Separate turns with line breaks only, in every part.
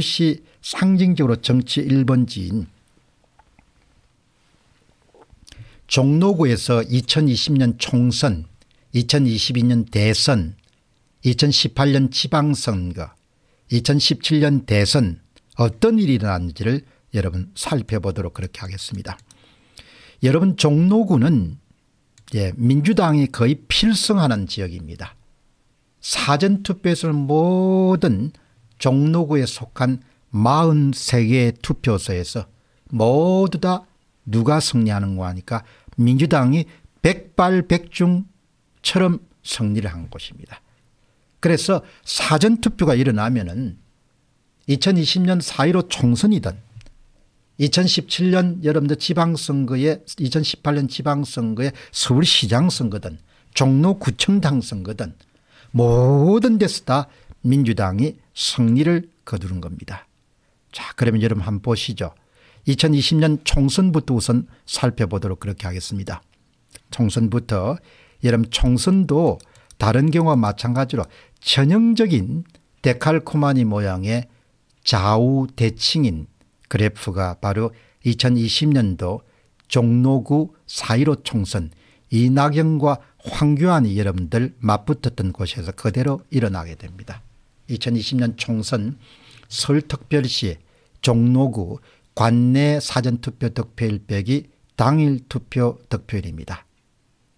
시 상징적으로 정치 1번지인 종로구에서 2020년 총선 2022년 대선 2018년 지방선거 2017년 대선 어떤 일이 일어났는지를 여러분 살펴보도록 그렇게 하겠습니다. 여러분 종로구는 예, 민주당이 거의 필승하는 지역입니다. 사전투표에서 는 모든 종로구에 속한 43개의 투표소에서 모두 다 누가 승리하는거 하니까 민주당이 백발백중처럼 승리를 한 것입니다. 그래서 사전투표가 일어나면 은 2020년 4.15 총선이든 2017년 여러분들 지방선거에 2018년 지방선거에 서울시장 선거든 종로구청당 선거든 모든 데서 다 민주당이 승리를 거두는 겁니다. 자 그러면 여러분 한번 보시죠. 2020년 총선부터 우선 살펴보도록 그렇게 하겠습니다. 총선부터 여러분 총선도 다른 경우와 마찬가지로 전형적인 데칼코마니 모양의 좌우 대칭인 그래프가 바로 2020년도 종로구 4.15 총선 이낙연과 황교안이 여러분들 맞붙었던 곳에서 그대로 일어나게 됩니다. 2020년 총선 서울특별시 종로구 관내 사전투표 득표일 빼기 당일 투표 득표율입니다.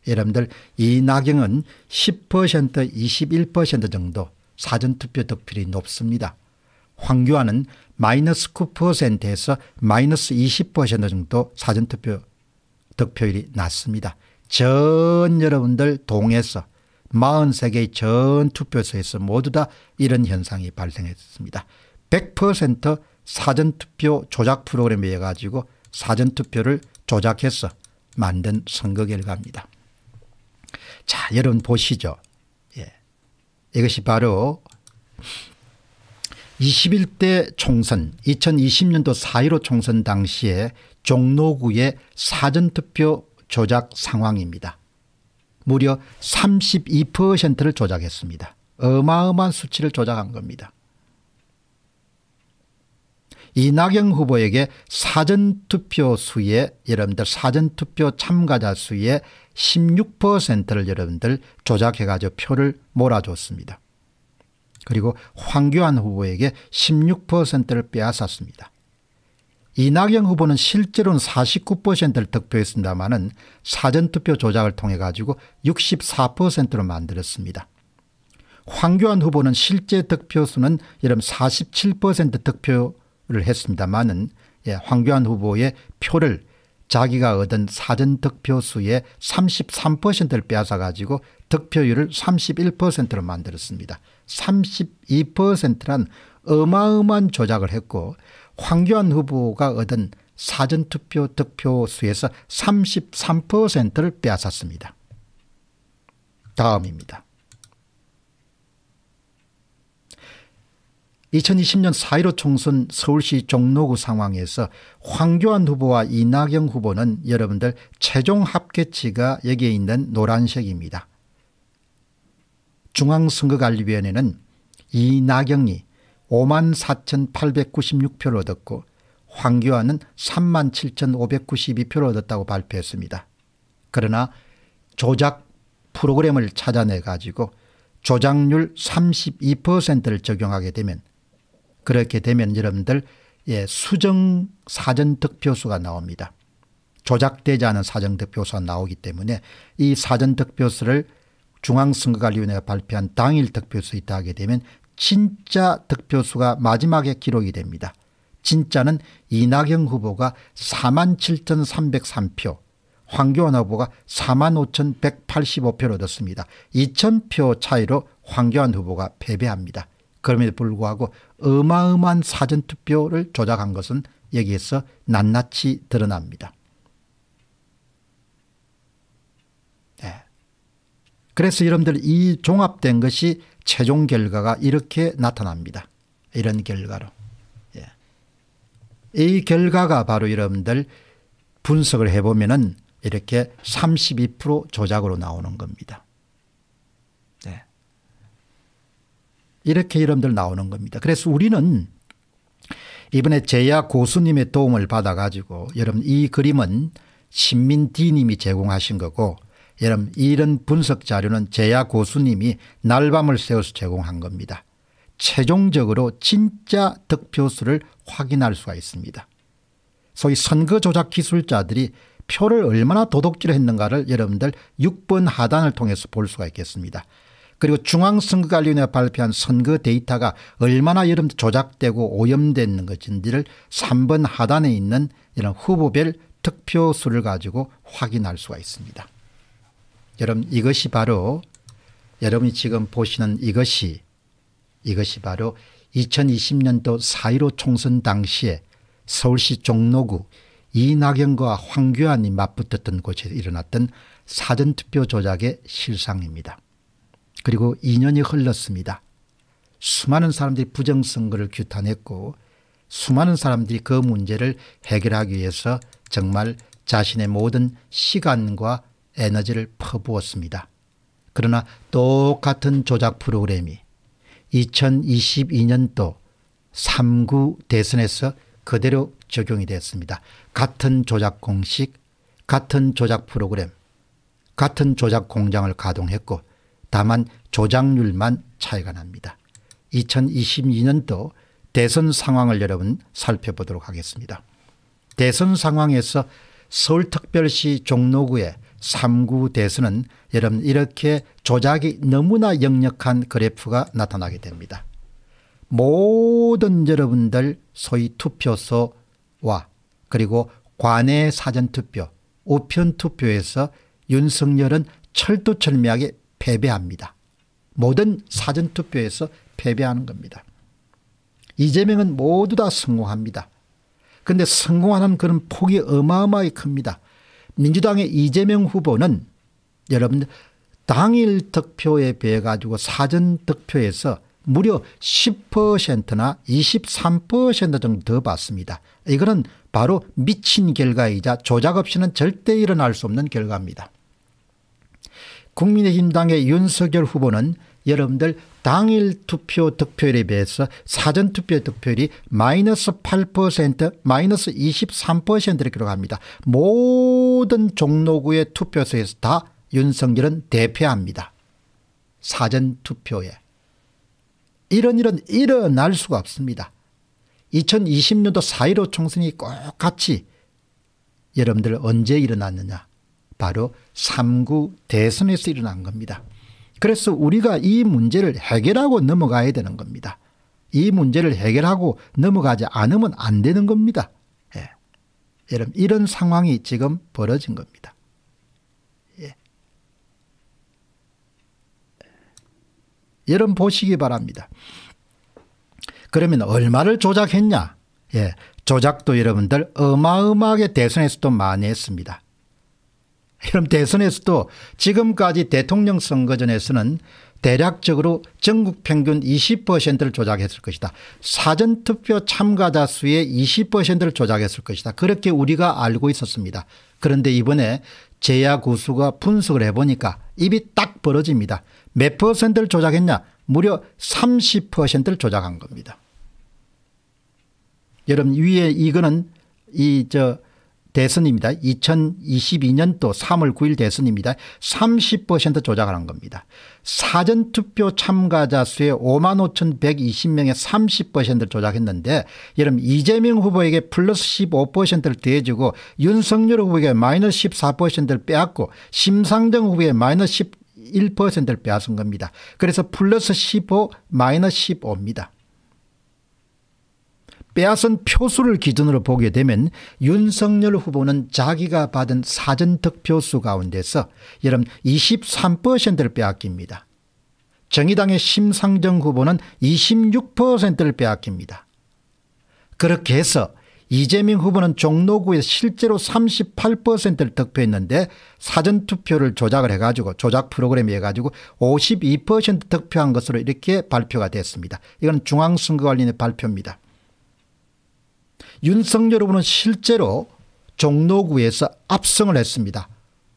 여러분들 이낙영은 10% 21% 정도 사전투표 득표율이 높습니다. 황교안은 마이너스 9%에서 마이너스 20% 정도 사전투표 득표율이 낮습니다. 전 여러분들 동에서 43개의 전 투표소에서 모두 다 이런 현상이 발생했습니다. 100% 사전투표 조작 프로그램에 의해 가지고 사전투표를 조작해서 만든 선거 결과입니다. 자, 여러분 보시죠. 예. 이것이 바로 21대 총선 2020년도 4.15 총선 당시에 종로구의 사전투표 조작 상황입니다. 무려 32%를 조작했습니다. 어마어마한 수치를 조작한 겁니다. 이낙연 후보에게 사전투표 수의 여러분들 사전투표 참가자 수의 16%를 여러분들 조작해가지고 표를 몰아줬습니다. 그리고 황교안 후보에게 16%를 빼앗았습니다. 이낙연 후보는 실제로는 49%를 득표했습니다마는 사전투표 조작을 통해 가지고 64%로 만들었습니다. 황교안 후보는 실제 득표수는 이름 47% 득표를 했습니다마는 예, 황교안 후보의 표를 자기가 얻은 사전 득표수의 33%를 빼앗아 가지고 득표율을 31%로 만들었습니다. 32%란 어마어마한 조작을 했고 황교안 후보가 얻은 사전투표 득표수에서 33%를 빼앗았습니다. 다음입니다. 2020년 4.15 총선 서울시 종로구 상황에서 황교안 후보와 이낙연 후보는 여러분들 최종 합계치가 여기에 있는 노란색입니다. 중앙선거관리위원회는 이낙연이 5만 4,896표를 얻었고 황교안은 3만 7,592표를 얻었다고 발표했습니다. 그러나 조작 프로그램을 찾아내 가지고 조작률 32%를 적용하게 되면 그렇게 되면 여러분들 예, 수정 사전득표수가 나옵니다. 조작되지 않은 사전득표수가 나오기 때문에 이 사전득표수를 중앙선거관리위원회가 발표한 당일 득표수에 있다 하게 되면 진짜 득표수가 마지막에 기록이 됩니다. 진짜는 이낙연 후보가 47,303표, 황교안 후보가 45,185표를 얻었습니다. 2,000표 차이로 황교안 후보가 패배합니다. 그럼에도 불구하고 어마어마한 사전투표를 조작한 것은 여기에서 낱낱이 드러납니다. 네. 그래서 여러분들 이 종합된 것이 최종 결과가 이렇게 나타납니다. 이런 결과로. 예. 이 결과가 바로 여러분들 분석을 해보면 은 이렇게 32% 조작으로 나오는 겁니다. 예. 이렇게 여러분들 나오는 겁니다. 그래서 우리는 이번에 제야 고수님의 도움을 받아가지고 여러분 이 그림은 신민디님이 제공하신 거고 여러분 이런 분석 자료는 제야 고수님이 날밤을 새워서 제공한 겁니다. 최종적으로 진짜 득표수를 확인할 수가 있습니다. 소위 선거 조작 기술자들이 표를 얼마나 도둑질했는가를 여러분들 6번 하단을 통해서 볼 수가 있겠습니다. 그리고 중앙선거관리위원회 가 발표한 선거 데이터가 얼마나 여러분 조작되고 오염된 것인지를 3번 하단에 있는 이런 후보별 득표수를 가지고 확인할 수가 있습니다. 여러분 이것이 바로 여러분이 지금 보시는 이것이 이것이 바로 2020년도 4.15 총선 당시에 서울시 종로구 이낙연과 황교안이 맞붙었던 곳에 일어났던 사전투표 조작의 실상입니다. 그리고 2년이 흘렀습니다. 수많은 사람들이 부정선거를 규탄했고 수많은 사람들이 그 문제를 해결하기 위해서 정말 자신의 모든 시간과 에너지를 퍼부었습니다. 그러나 똑같은 조작 프로그램이 2022년도 3구 대선에서 그대로 적용이 됐습니다. 같은 조작 공식, 같은 조작 프로그램, 같은 조작 공장을 가동했고 다만 조작률만 차이가 납니다. 2022년도 대선 상황을 여러분 살펴보도록 하겠습니다. 대선 상황에서 서울특별시 종로구에 3구 대수는 여러분 이렇게 조작이 너무나 역력한 그래프가 나타나게 됩니다. 모든 여러분들 소위 투표소와 그리고 관내 사전투표 우편투표에서 윤석열은 철두철미하게 패배합니다. 모든 사전투표에서 패배하는 겁니다. 이재명은 모두 다 성공합니다. 그런데 성공하는 그런 폭이 어마어마하게 큽니다. 민주당의 이재명 후보는 여러분 당일 득표에 비해 가지고 사전 득표에서 무려 10%나 23% 정도 더 받습니다. 이거는 바로 미친 결과이자 조작 없이는 절대 일어날 수 없는 결과입니다. 국민의힘당의 윤석열 후보는 여러분들 당일 투표 득표율에 비해서 사전 투표 득표율이 마이너스 8% 마이너스 23%를 기록합니다. 모든 종로구의 투표소에서 다 윤석열은 대패합니다. 사전 투표에. 이런 일은 일어날 수가 없습니다. 2020년도 4.15 총선이 꼭 같이 여러분들 언제 일어났느냐. 바로 3구 대선에서 일어난 겁니다. 그래서 우리가 이 문제를 해결하고 넘어가야 되는 겁니다. 이 문제를 해결하고 넘어가지 않으면 안 되는 겁니다. 예. 여러분 이런 상황이 지금 벌어진 겁니다. 예. 여러분 보시기 바랍니다. 그러면 얼마를 조작했냐? 예. 조작도 여러분들 어마어마하게 대선에서도 많이 했습니다. 그럼 대선에서도 지금까지 대통령 선거 전에서는 대략적으로 전국 평균 20%를 조작했을 것이다. 사전투표 참가자 수의 20%를 조작했을 것이다. 그렇게 우리가 알고 있었습니다. 그런데 이번에 제야 고수가 분석을 해보니까 입이 딱 벌어집니다. 몇 퍼센트를 조작했냐 무려 30%를 조작한 겁니다. 여러분 위에 이거는 이저 대선입니다. 2022년도 3월 9일 대선입니다. 30% 조작을 한 겁니다. 사전투표 참가자 수의 5만 5,120명의 30%를 조작했는데 여름 이재명 후보에게 플러스 15%를 더주고 윤석열 후보에게 마이너스 14%를 빼앗고 심상정 후보에 마이너스 11%를 빼앗은 겁니다. 그래서 플러스 15 마이너스 15입니다. 빼앗은 표수를 기준으로 보게 되면 윤석열 후보는 자기가 받은 사전 득표수 가운데서 여러분 23%를 빼앗깁니다. 정의당의 심상정 후보는 26%를 빼앗깁니다. 그렇게 해서 이재명 후보는 종로구에 실제로 38%를 득표했는데 사전투표를 조작을 해가지고 조작 프로그램이 해가지고 52% 득표한 것으로 이렇게 발표가 됐습니다. 이건 중앙선거관리의 발표입니다. 윤석열 후보는 실제로 종로구에서 압승을 했습니다.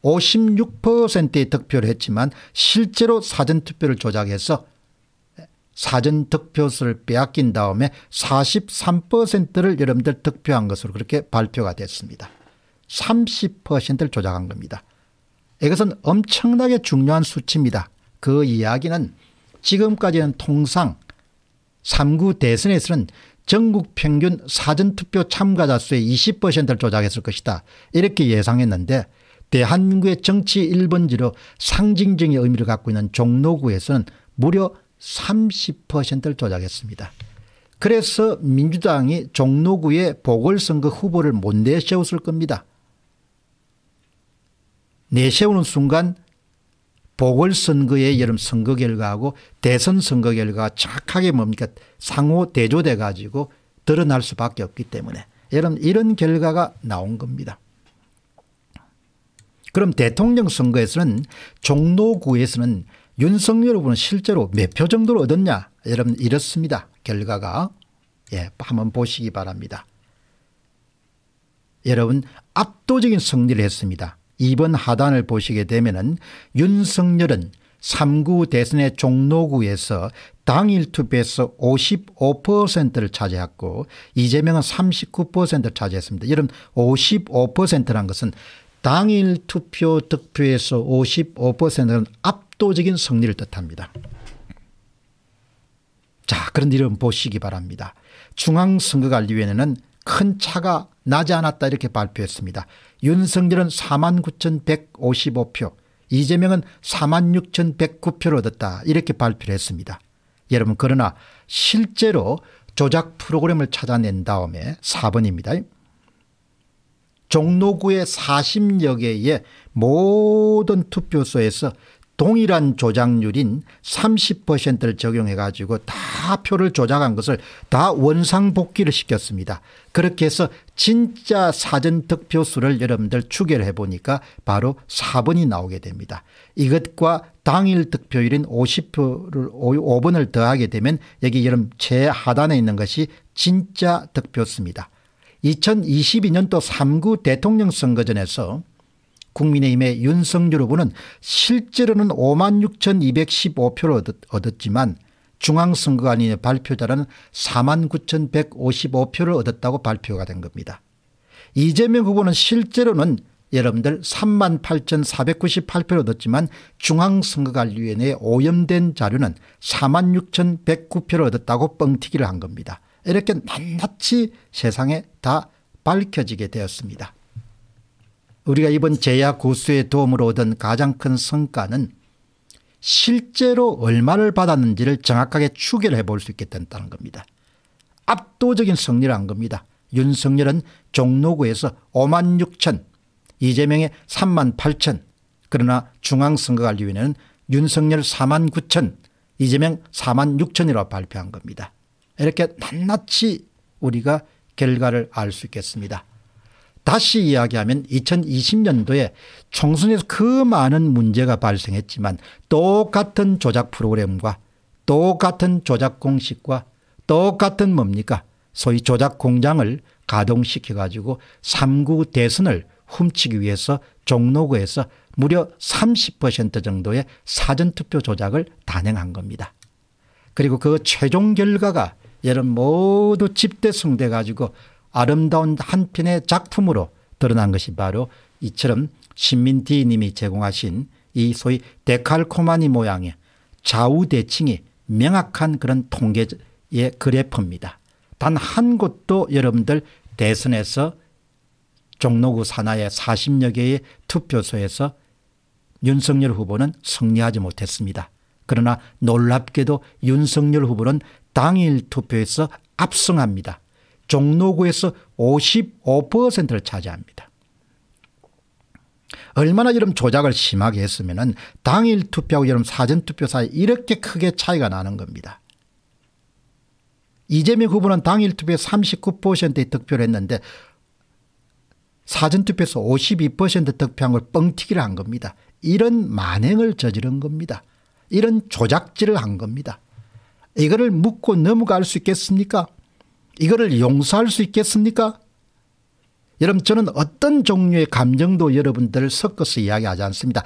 56%의 득표를 했지만 실제로 사전투표를 조작해서 사전득표수를 빼앗긴 다음에 43%를 여러분들 득표한 것으로 그렇게 발표가 됐습니다. 30%를 조작한 겁니다. 이것은 엄청나게 중요한 수치입니다. 그 이야기는 지금까지는 통상 3구 대선에서는 전국 평균 사전투표 참가자 수의 20%를 조작했을 것이다. 이렇게 예상했는데 대한민국의 정치 1번지로 상징적인 의미를 갖고 있는 종로구에서는 무려 30%를 조작했습니다. 그래서 민주당이 종로구의 보궐선거 후보를 못 내세웠을 겁니다. 내세우는 순간 보궐선거의 여름 선거 결과하고 대선 선거 결과가 착하게 뭡니까 상호 대조돼 가지고 드러날 수밖에 없기 때문에 여러분 이런 결과가 나온 겁니다. 그럼 대통령 선거에서는 종로구에서는 윤석열 후보는 실제로 몇 표 정도를 얻었냐 여러분 이렇습니다. 결과가 예 한번 보시기 바랍니다. 여러분 압도적인 승리를 했습니다. 2번 하단을 보시게 되면 윤석열은 3구 대선의 종로구에서 당일 투표에서 55%를 차지했고 이재명은 39%를 차지했습니다. 여러분 55%란 것은 당일 투표 득표에서 55%는 압도적인 승리를 뜻합니다. 자 그런데 여 보시기 바랍니다. 중앙선거관리위원회는 큰 차가 나지 않았다 이렇게 발표했습니다. 윤석열은 49,155표 이재명은 46,109표를 얻었다 이렇게 발표를 했습니다. 여러분 그러나 실제로 조작 프로그램을 찾아낸 다음에 4번입니다. 종로구의 40여 개의 모든 투표소에서 동일한 조작률인 30%를 적용해 가지고 다 표를 조작한 것을 다 원상복귀를 시켰습니다. 그렇게 해서 진짜 사전득표 수를 여러분들 추계를 해보니까 바로 4번이 나오게 됩니다. 이것과 당일 득표율인 50%를 5번을 더하게 되면 여기 여러분 최하단에 있는 것이 진짜 득표수입니다. 2022년도 3구 대통령 선거전에서 국민의힘의 윤석열 후보는 실제로는 5만 6,215표를 얻었지만 중앙선거관리의 발표자는 4만 9,155표를 얻었다고 발표가 된 겁니다. 이재명 후보는 실제로는 여러분들 3만 8,498표를 얻었지만 중앙선거관리위원회에 오염된 자료는 4만 6,109표를 얻었다고 뻥튀기를 한 겁니다. 이렇게 낱낱이 세상에 다 밝혀지게 되었습니다. 우리가 이번 제야 고수의 도움으로 얻은 가장 큰 성과는 실제로 얼마를 받았는지를 정확하게 추계를 해볼 수 있게 된다는 겁니다. 압도적인 승리를 한 겁니다. 윤석열은 종로구에서 5만 6천 이재명의 3만 8천 그러나 중앙선거관리위원회는 윤석열 4만 9천 이재명 4만 6천이라고 발표한 겁니다. 이렇게 낱낱이 우리가 결과를 알 수 있겠습니다. 다시 이야기하면 2020년도에 총선에서 그 많은 문제가 발생했지만 똑같은 조작 프로그램과 똑같은 조작 공식과 똑같은 뭡니까 소위 조작 공장을 가동시켜 가지고 3구 대선을 훔치기 위해서 종로구에서 무려 30% 정도의 사전투표 조작을 단행한 겁니다. 그리고 그 최종 결과가 얘는 모두 집대승돼 가지고 아름다운 한 편의 작품으로 드러난 것이 바로 이처럼 신민디 님이 제공하신 이 소위 데칼코마니 모양의 좌우대칭이 명확한 그런 통계의 그래프입니다. 단 한 곳도 여러분들 대선에서 종로구 산하의 40여 개의 투표소에서 윤석열 후보는 승리하지 못했습니다. 그러나 놀랍게도 윤석열 후보는 당일 투표에서 압승합니다. 종로구에서 55%를 차지합니다. 얼마나 이런 조작을 심하게 했으면 당일 투표하고 이런 사전투표 사이 이렇게 크게 차이가 나는 겁니다. 이재명 후보는 당일 투표에 39%의 득표를 했는데 사전투표에서 52% 득표한 걸 뻥튀기를 한 겁니다. 이런 만행을 저지른 겁니다. 이런 조작질을 한 겁니다. 이거를 묻고 넘어갈 수 있겠습니까? 이거를 용서할 수 있겠습니까? 여러분 저는 어떤 종류의 감정도 여러분들 섞어서 이야기하지 않습니다.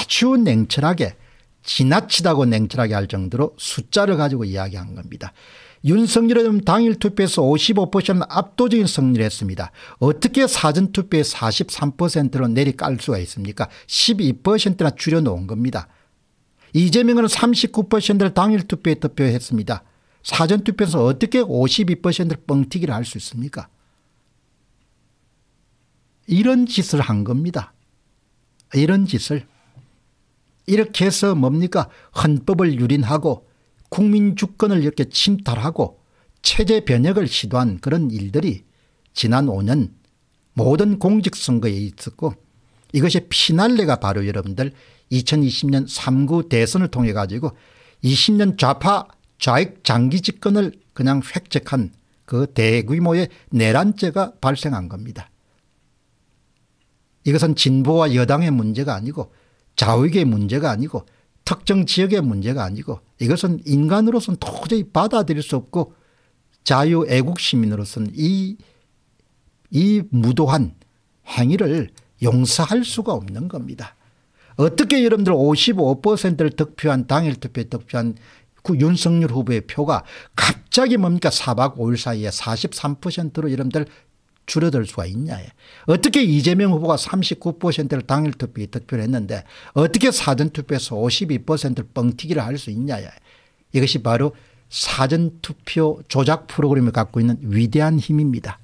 아주 냉철하게 지나치다고 냉철하게 할 정도로 숫자를 가지고 이야기한 겁니다. 윤석열은 당일 투표에서 5 5 압도적인 승리를 했습니다. 어떻게 사전투표에 43%로 내리깔 수가 있습니까 12%나 줄여놓은 겁니다. 이재명은 39%를 당일 투표에 득표했습니다. 사전투표에서 어떻게 52%를 뻥튀기를 할 수 있습니까? 이런 짓을 한 겁니다. 이런 짓을. 이렇게 해서 뭡니까? 헌법을 유린하고 국민 주권을 이렇게 침탈하고 체제 변혁을 시도한 그런 일들이 지난 5년 모든 공직선거에 있었고 이것이 피날레가 바로 여러분들 2020년 3구 대선을 통해 가지고 20년 좌파 좌익 장기 집권을 그냥 획책한 그 대규모의 내란죄가 발생한 겁니다. 이것은 진보와 여당의 문제가 아니고 좌익의 문제가 아니고 특정 지역의 문제가 아니고 이것은 인간으로서는 도저히 받아들일 수 없고 자유 애국 시민으로서는 이, 이 무도한 행위를 용서할 수가 없는 겁니다. 어떻게 여러분들 55%를 득표한 당일 투표에 득표한 그 윤석열 후보의 표가 갑자기 뭡니까 4박 5일 사이에 43%로 이름들 줄어들 수가 있냐. 어떻게 이재명 후보가 39%를 당일 투표에 득표를 했는데 어떻게 사전투표에서 52%를 뻥튀기를 할 수 있냐. 이것이 바로 사전투표 조작 프로그램을 갖고 있는 위대한 힘입니다.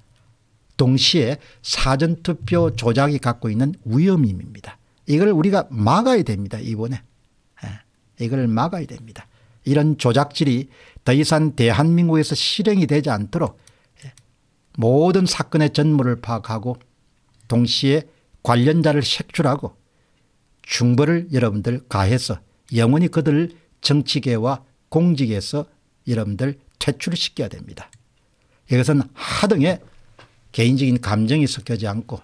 동시에 사전투표 조작이 갖고 있는 위험입니다. 임 이걸 우리가 막아야 됩니다. 이번에. 예, 이걸 막아야 됩니다. 이런 조작질이 더 이상 대한민국에서 실행이 되지 않도록 모든 사건의 전무를 파악하고 동시에 관련자를 색출하고 중벌을 여러분들 가해서 영원히 그들을 정치계와 공직에서 여러분들 퇴출시켜야 됩니다. 이것은 하등의 개인적인 감정이 섞여지 않고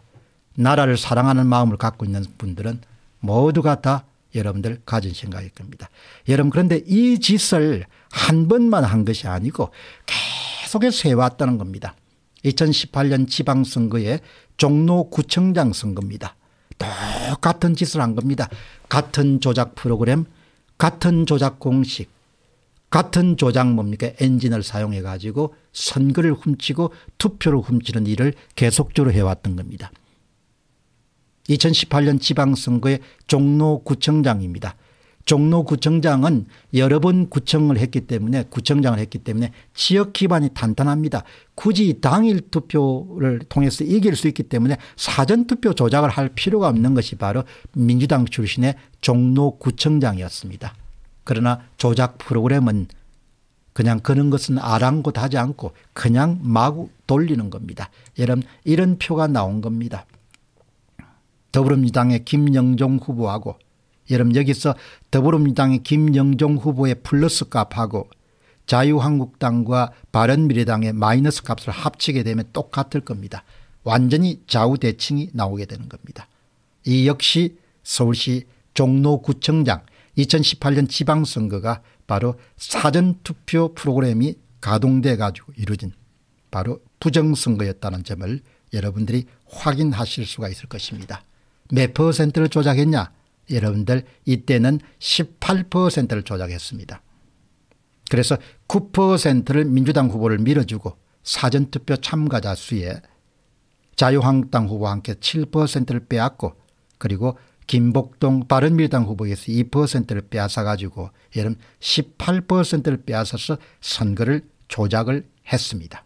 나라를 사랑하는 마음을 갖고 있는 분들은 모두가 다 여러분들 가진 생각일 겁니다. 여러분 그런데 이 짓을 한 번만 한 것이 아니고 계속해서 해왔다는 겁니다. 2018년 지방선거에 종로구청장 선거입니다. 똑같은 짓을 한 겁니다. 같은 조작 프로그램 같은 조작 공식 같은 조작 뭡니까 엔진을 사용해 가지고 선거를 훔치고 투표를 훔치는 일을 계속적으로 해왔던 겁니다. 2018년 지방선거의 종로구청장입니다. 종로구청장은 여러 번 구청을 했기 때문에 구청장을 했기 때문에 지역 기반이 단단합니다. 굳이 당일 투표를 통해서 이길 수 있기 때문에 사전투표 조작을 할 필요가 없는 것이 바로 민주당 출신의 종로구청장이었습니다. 그러나 조작 프로그램은 그냥 그런 것은 아랑곳하지 않고 그냥 마구 돌리는 겁니다. 여러분 이런 표가 나온 겁니다. 더불어민주당의 김영종 후보하고 여러분 여기서 더불어민주당의 김영종 후보의 플러스 값하고 자유한국당과 바른미래당의 마이너스 값을 합치게 되면 똑같을 겁니다. 완전히 좌우대칭이 나오게 되는 겁니다. 이 역시 서울시 종로구청장 2018년 지방선거가 바로 사전투표 프로그램이 가동돼 가지고 이루어진 바로 부정선거였다는 점을 여러분들이 확인하실 수가 있을 것입니다. 몇 퍼센트를 조작했냐? 여러분들 이때는 18%를 조작했습니다. 그래서 9%를 민주당 후보를 밀어주고 사전투표 참가자 수에 자유한국당 후보와 함께 7%를 빼앗고 그리고 김복동 바른미래당 후보에서 2%를 빼앗아가지고 여름 18%를 빼앗아서 선거를 조작을 했습니다.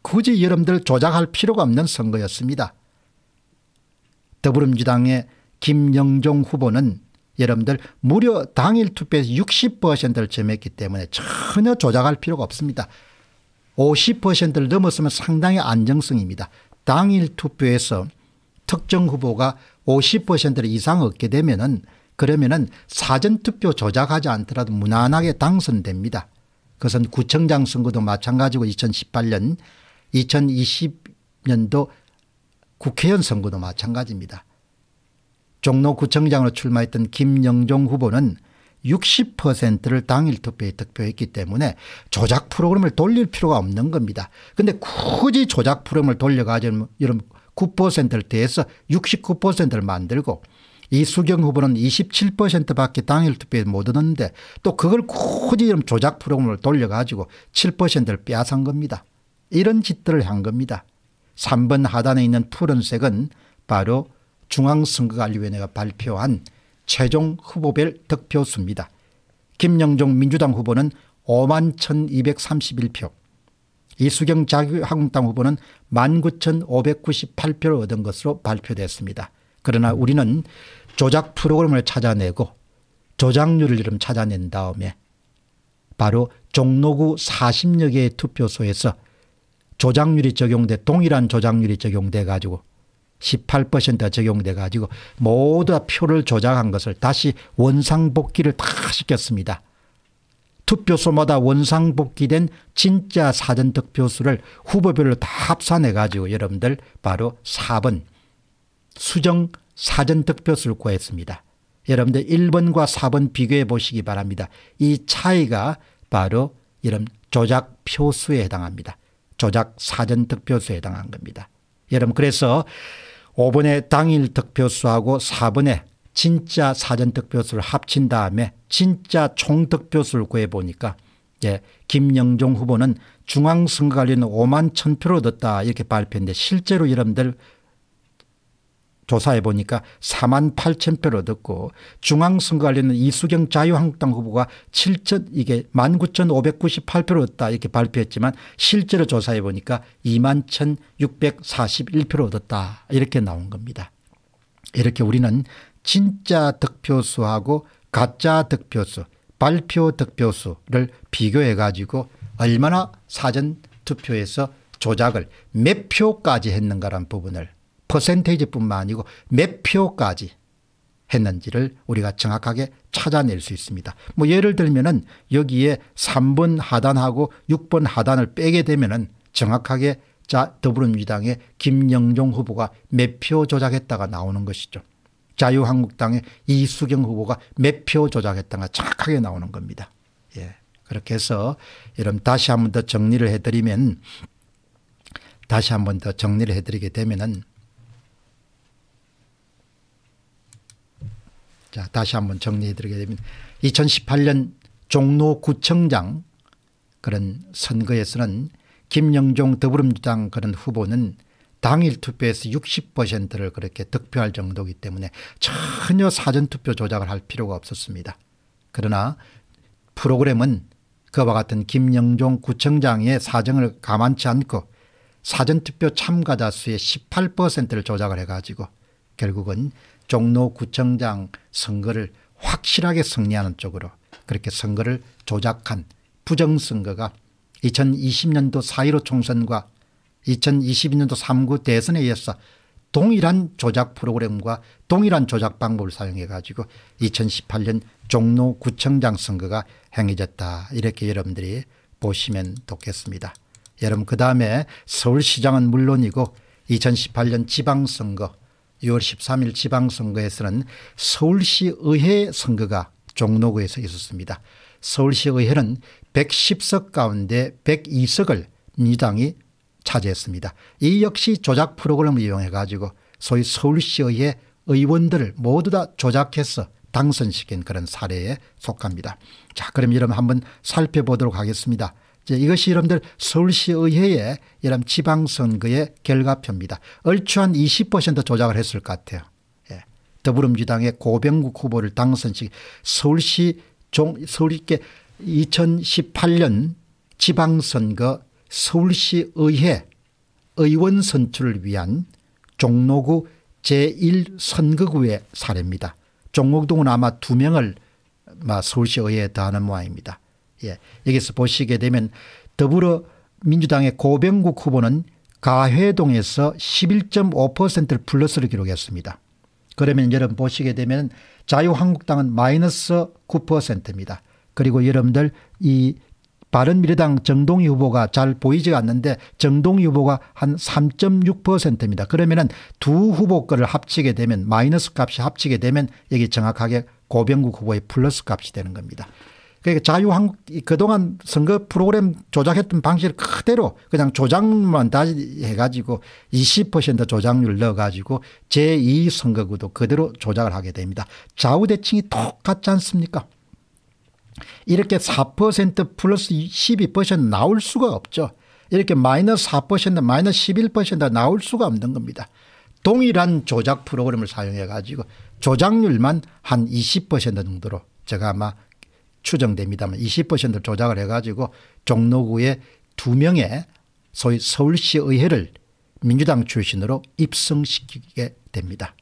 굳이 여러분들 조작할 필요가 없는 선거였습니다. 더불어민주당의 김영종 후보는 여러분들 무려 당일 투표에서 60%를 점했기 때문에 전혀 조작할 필요가 없습니다. 50%를 넘었으면 상당히 안정성입니다. 당일 투표에서 특정 후보가 50% 이상 얻게 되면은 그러면은 사전투표 조작하지 않더라도 무난하게 당선됩니다. 그것은 구청장 선거도 마찬가지고 2018년 2020년도 국회의원 선거도 마찬가지입니다. 종로구청장으로 출마했던 김영종 후보는 60%를 당일 투표에 득표했기 때문에 조작 프로그램을 돌릴 필요가 없는 겁니다. 그런데 굳이 조작 프로그램을 돌려가지고 여러분 9%를 대해서 69%를 만들고 이수경 후보는 27%밖에 당일 투표에 못 얻었는데 또 그걸 굳이 조작 프로그램을 돌려가지고 7%를 빼앗은 겁니다. 이런 짓들을 한 겁니다. 3번 하단에 있는 푸른색은 바로 중앙선거관리위원회가 발표한 최종 후보별 득표수입니다. 김영종 민주당 후보는 5만 1231표 이수경 자유한국당 후보는 19,598표를 얻은 것으로 발표됐습니다. 그러나 우리는 조작 프로그램을 찾아내고 조작률을 좀 찾아낸 다음에 바로 종로구 40여 개의 투표소에서 조작률이 적용돼 동일한 조작률이 적용돼 가지고 1 8 적용돼 가지고 모두 표를 조작한 것을 다시 원상복귀를 다 시켰습니다. 투표소마다 원상복귀된 진짜 사전 득표수를 후보별로 다 합산해 가지고 여러분들 바로 4번 수정 사전 득표수를 구했습니다. 여러분들 1번과 4번 비교해 보시기 바랍니다. 이 차이가 바로 이런 조작 표수에 해당합니다. 조작 사전 득표수에 해당한 겁니다. 여러분 그래서 5번의 당일 득표수하고 4번의 진짜 사전 득표수를 합친 다음에 진짜 총 득표수를 구해보니까 예, 김영종 후보는 중앙선거관리는 5만 1천 표로 얻었다 이렇게 발표했는데 실제로 여러분들 조사해 보니까 4만 8천 표를 얻었고 중앙선거 관련는 이수경 자유한국당 후보가 7천 이게 1만 9,598표를 얻다 이렇게 발표했지만 실제로 조사해 보니까 2만 1,641표를 얻었다 이렇게 나온 겁니다. 이렇게 우리는 진짜 득표수하고 가짜 득표수 발표 득표수를 비교해 가지고 얼마나 사전 투표에서 조작을 몇 표까지 했는가란 부분을 퍼센테이지뿐만 아니고 몇 표까지 했는지를 우리가 정확하게 찾아낼 수 있습니다. 뭐 예를 들면은 여기에 3번 하단하고 6번 하단을 빼게 되면은 정확하게 자 더불어민주당의 김영종 후보가 몇 표 조작했다가 나오는 것이죠. 자유한국당의 이수경 후보가 몇 표 조작했다가 정확하게 나오는 겁니다. 예. 그렇게 해서 여러분 다시 한 번 더 정리를 해드리면 다시 한 번 더 정리를 해드리게 되면은 자, 다시 한번 정리해 드리게 됩니다. 2018년 종로구청장 그런 선거에서는 김영종 더불어민주당 그런 후보는 당일 투표에서 60%를 그렇게 득표할 정도이기 때문에 전혀 사전투표 조작을 할 필요가 없었습니다. 그러나 프로그램은 그와 같은 김영종 구청장의 사정을 감안치 않고 사전투표 참가자 수의 18%를 조작을 해가지고 결국은 종로 구청장 선거를 확실하게 승리하는 쪽으로 그렇게 선거를 조작한 부정선거가 2020년도 4.15 총선과 2022년도 3구 대선에 의해서 동일한 조작 프로그램과 동일한 조작 방법을 사용해 가지고 2018년 종로구청장 선거가 행해졌다 이렇게 여러분들이 보시면 좋겠습니다. 여러분 그 다음에 서울시장은 물론이고 2018년 지방선거 6월 13일 지방선거에서는 서울시 의회 선거가 종로구에서 있었습니다. 서울시 의회는 110석 가운데 102석을 민주당이 차지했습니다. 이 역시 조작 프로그램을 이용해 가지고 소위 서울시의 의원들을 모두 다 조작해서 당선시킨 그런 사례에 속합니다. 자 그럼 이름 한번 살펴보도록 하겠습니다. 이제 이것이 여러분들 서울시의회의 여러 지방선거의 결과표입니다. 얼추 한 20% 조작을 했을 것 같아요. 예. 더불어민주당의 고병국 후보를 당선시 서울시 종, 서울시께 2018년 지방선거 서울시의회 의원 선출을 위한 종로구 제1선거구의 사례입니다. 종목동은 아마 두명을 서울시의회에 더하는 모양입니다. 예. 여기서 보시게 되면 더불어민주당의 고병국 후보는 가회동에서 11.5%를 플러스를 기록했습니다. 그러면 여러분 보시게 되면 자유한국당은 마이너스 9%입니다. 그리고 여러분들 이 바른미래당 정동희 후보가 잘보이지 않는데 정동희 후보가 한 3.6%입니다. 그러면 은두 후보 거를 합치게 되면 마이너스 값이 합치게 되면 여기 정확하게 고병국 후보의 플러스 값이 되는 겁니다. 그러니까 자유한국 그동안 선거 프로그램 조작했던 방식을 그대로 그냥 조작만 다시 해가지고 20% 조작률 넣어가지고 제2선거구도 그대로 조작을 하게 됩니다. 좌우대칭이 똑같지 않습니까? 이렇게 4% 플러스 12% 나올 수가 없죠. 이렇게 마이너스 4% 마이너스 11% 나올 수가 없는 겁니다. 동일한 조작 프로그램을 사용해 가지고 조작률만 한 20% 정도로 제가 아마 추정됩니다만 20%를 조작을 해가지고 종로구에 두 명의 소위 서울시의회를 민주당 출신으로 입성시키게 됩니다.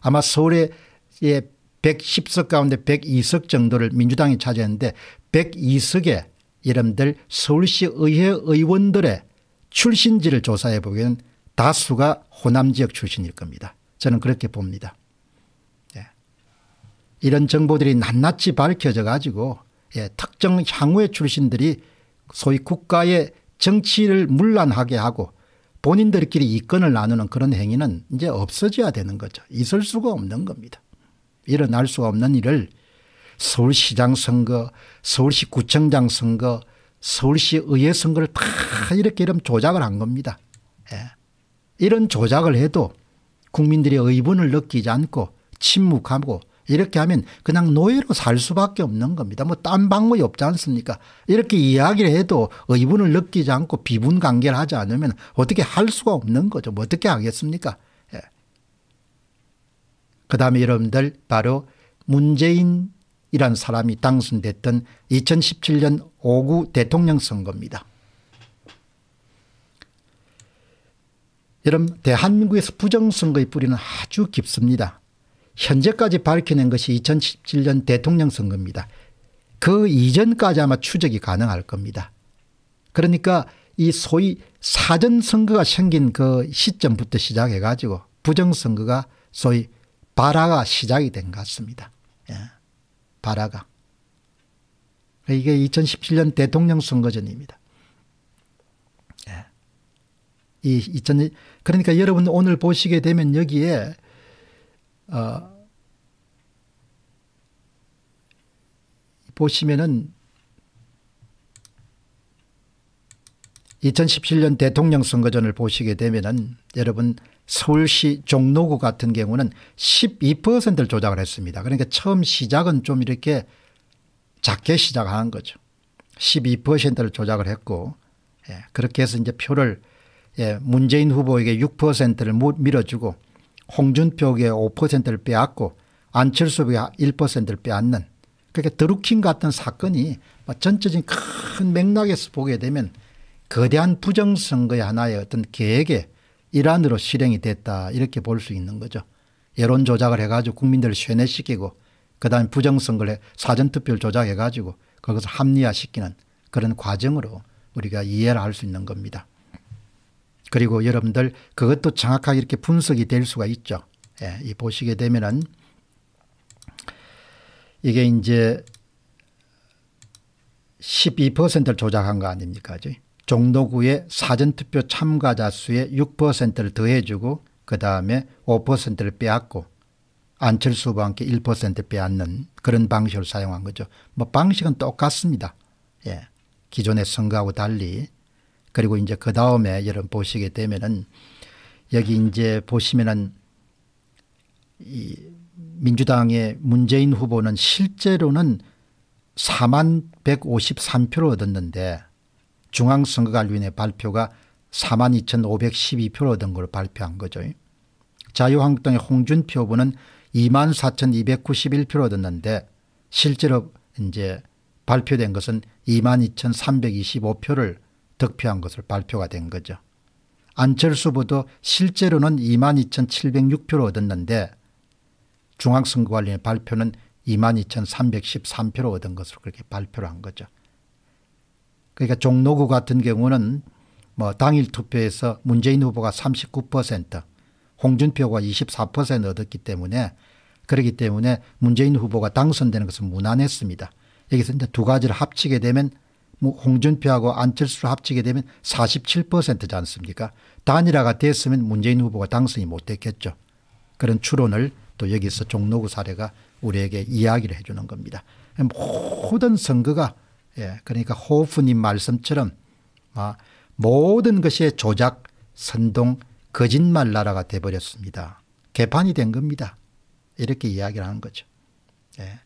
아마 서울의 110석 예, 가운데 102석 정도를 민주당이 차지했는데 102석의 이름들 서울시의회 의원들의 출신지를 조사해 보면 다수가 호남 지역 출신일 겁니다. 저는 그렇게 봅니다. 이런 정보들이 낱낱이 밝혀져 가지고 예, 특정 향후의 출신들이 소위 국가의 정치를 문란하게 하고 본인들끼리 이권을 나누는 그런 행위는 이제 없어져야 되는 거죠. 있을 수가 없는 겁니다. 일어날 수가 없는 일을 서울시장 선거, 서울시 구청장 선거, 서울시 의회 선거를 다 이렇게 이런 조작을 한 겁니다. 예. 이런 조작을 해도 국민들이 의분을 느끼지 않고 침묵하고 이렇게 하면 그냥 노예로 살 수밖에 없는 겁니다. 뭐 딴 방법이 없지 않습니까? 이렇게 이야기를 해도 이분을 느끼지 않고 비분 관계를 하지 않으면 어떻게 할 수가 없는 거죠. 뭐 어떻게 하겠습니까? 예. 그 다음에 여러분들 바로 문재인이란 사람이 당선됐던 2017년 5구 대통령 선거입니다. 여러분 대한민국에서 부정선거의 뿌리는 아주 깊습니다. 현재까지 밝혀낸 것이 2017년 대통령 선거입니다. 그 이전까지 아마 추적이 가능할 겁니다. 그러니까 이 소위 사전 선거가 생긴 그 시점부터 시작해 가지고 부정 선거가 소위 발화가 시작이 된 것 같습니다. 예. 발화가 이게 2017년 대통령 선거 전입니다. 예. 이 2000, 그러니까 여러분 오늘 보시게 되면 여기에 어, 보시면은 2017년 대통령 선거전을 보시게 되면은 여러분 서울시 종로구 같은 경우는 12%를 조작을 했습니다. 그러니까 처음 시작은 좀 이렇게 작게 시작한 거죠. 12%를 조작을 했고 예, 그렇게 해서 이제 표를 예, 문재인 후보에게 6%를 밀어주고 홍준표에게 5%를 빼앗고 안철수에게 1%를 빼앗는 그렇게 드루킹 같은 사건이 뭐 전체적인 큰 맥락에서 보게 되면 거대한 부정선거의 하나의 어떤 계획의 일환으로 실행이 됐다 이렇게 볼 수 있는 거죠. 여론 조작을 해가지고 국민들을 쇠뇌시키고 그다음에 부정선거를 사전투표를 조작해가지고 그것을 합리화시키는 그런 과정으로 우리가 이해를 할 수 있는 겁니다. 그리고 여러분들 그것도 정확하게 이렇게 분석이 될 수가 있죠. 예, 이 보시게 되면은 이게 이제 12%를 조작한 거 아닙니까? 종로구의 사전투표 참가자 수의 6%를 더해주고 그 다음에 5%를 빼앗고 안철수 후보와 함께 1% 빼앗는 그런 방식을 사용한 거죠. 뭐 방식은 똑같습니다. 예. 기존의 선거하고 달리 그리고 이제 그 다음에 여러분 보시게 되면은 여기 이제 보시면은 이 민주당의 문재인 후보는 실제로는 4만 153표를 얻었는데 중앙선거관리위원회 발표가 4만 2,512표를 얻은 걸 발표한 거죠. 자유한국당의 홍준표 후보는 2만 4,291표를 얻었는데 실제로 이제 발표된 것은 2만 2,325표를 득표한 것을 발표가 된 거죠. 안철수 후보도 실제로는 22,706표를 얻었는데 중앙선거관리의 발표는 22,313표를 얻은 것을 그렇게 발표를 한 거죠. 그러니까 종로구 같은 경우는 뭐 당일 투표에서 문재인 후보가 39% 홍준표가 24% 얻었기 때문에 그렇기 때문에 문재인 후보가 당선되는 것은 무난했습니다. 여기서 이제 두 가지를 합치게 되면 뭐 홍준표하고 안철수를 합치게 되면 47%지 않습니까 단일화가 됐으면 문재인 후보가 당선이 못됐겠죠. 그런 추론을 또 여기서 종로구 사례가 우리에게 이야기를 해 주는 겁니다. 모든 선거가 예, 그러니까 호프님 말씀처럼 아, 모든 것이 조작, 선동, 거짓말 나라가 돼버렸습니다. 개판이 된 겁니다. 이렇게 이야기를 하는 거죠. 예.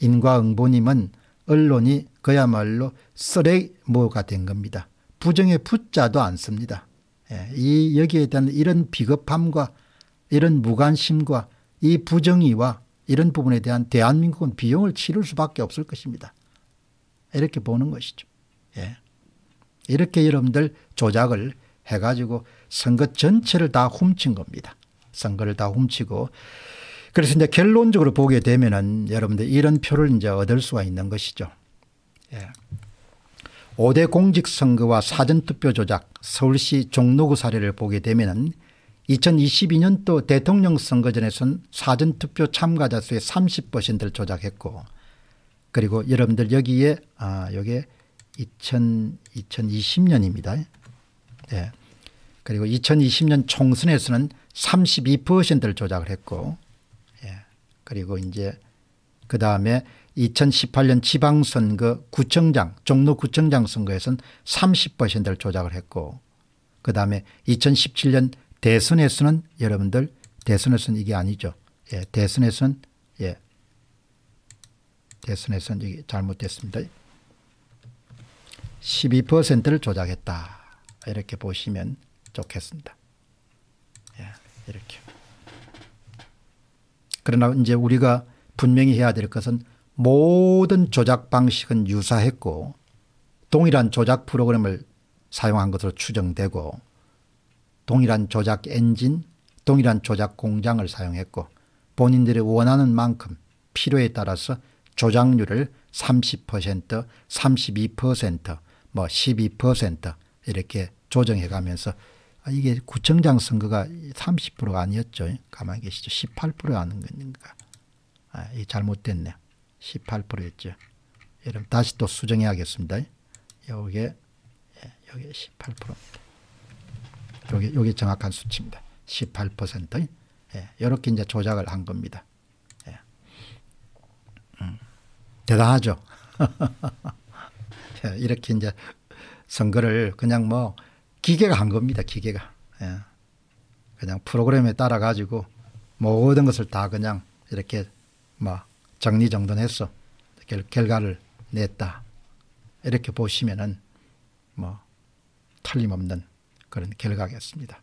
인과응보님은 언론이 그야말로 쓰레기 뭐가 된 겁니다. 부정의 붙자도 않습니다. 예, 이 여기에 대한 이런 비겁함과 이런 무관심과 이 부정의와 이런 부분에 대한 대한민국은 비용을 치를 수밖에 없을 것입니다. 이렇게 보는 것이죠. 예. 이렇게 여러분들 조작을 해가지고 선거 전체를 다 훔친 겁니다. 선거를 다 훔치고 그래서 이제 결론적으로 보게 되면은 여러분들 이런 표를 이제 얻을 수가 있는 것이죠. 예. 5대 공직선거와 사전투표 조작 서울시 종로구 사례를 보게 되면은 2022년도 대통령 선거전에선 사전투표 참가자 수의 30%를 조작했고 그리고 여러분들 여기에 아 요게 2020년입니다. 예. 그리고 2020년 총선에서는 32%를 조작을 했고 그리고 이제 그 다음에 2018년 지방선거 구청장 종로 구청장 선거에서는 30%를 조작을 했고 그 다음에 2017년 대선에서는 여러분들 대선에서는 이게 아니죠. 예, 대선에서는 예, 대선에서는 이게 잘못됐습니다. 12%를 조작했다. 이렇게 보시면 좋겠습니다. 예, 이렇게. 그러나 이제 우리가 분명히 해야 될 것은 모든 조작 방식은 유사했고 동일한 조작 프로그램을 사용한 것으로 추정되고 동일한 조작 엔진 동일한 조작 공장을 사용했고 본인들이 원하는 만큼 필요에 따라서 조작률을 30% 32%뭐 12% 이렇게 조정해 가면서 아, 이게 구청장 선거가 30%가 아니었죠. 가만히 계시죠. 18% 하는 건가. 아, 이 잘못됐네. 18%였죠. 여러분 다시 또 수정해야겠습니다. 요게 요게 18%입니다. 요게 요게 정확한 수치입니다. 18% 예, 이렇게 이제 조작을 한 겁니다. 예. 음, 대단하죠. 이렇게 이제 선거를 그냥 뭐 기계가 한 겁니다. 기계가. 예. 그냥 프로그램에 따라 가지고 모든 것을 다 그냥 이렇게 막 정리정돈해서 결, 결과를 냈다. 이렇게 보시면은 뭐 틀림없는 그런 결과겠습니다.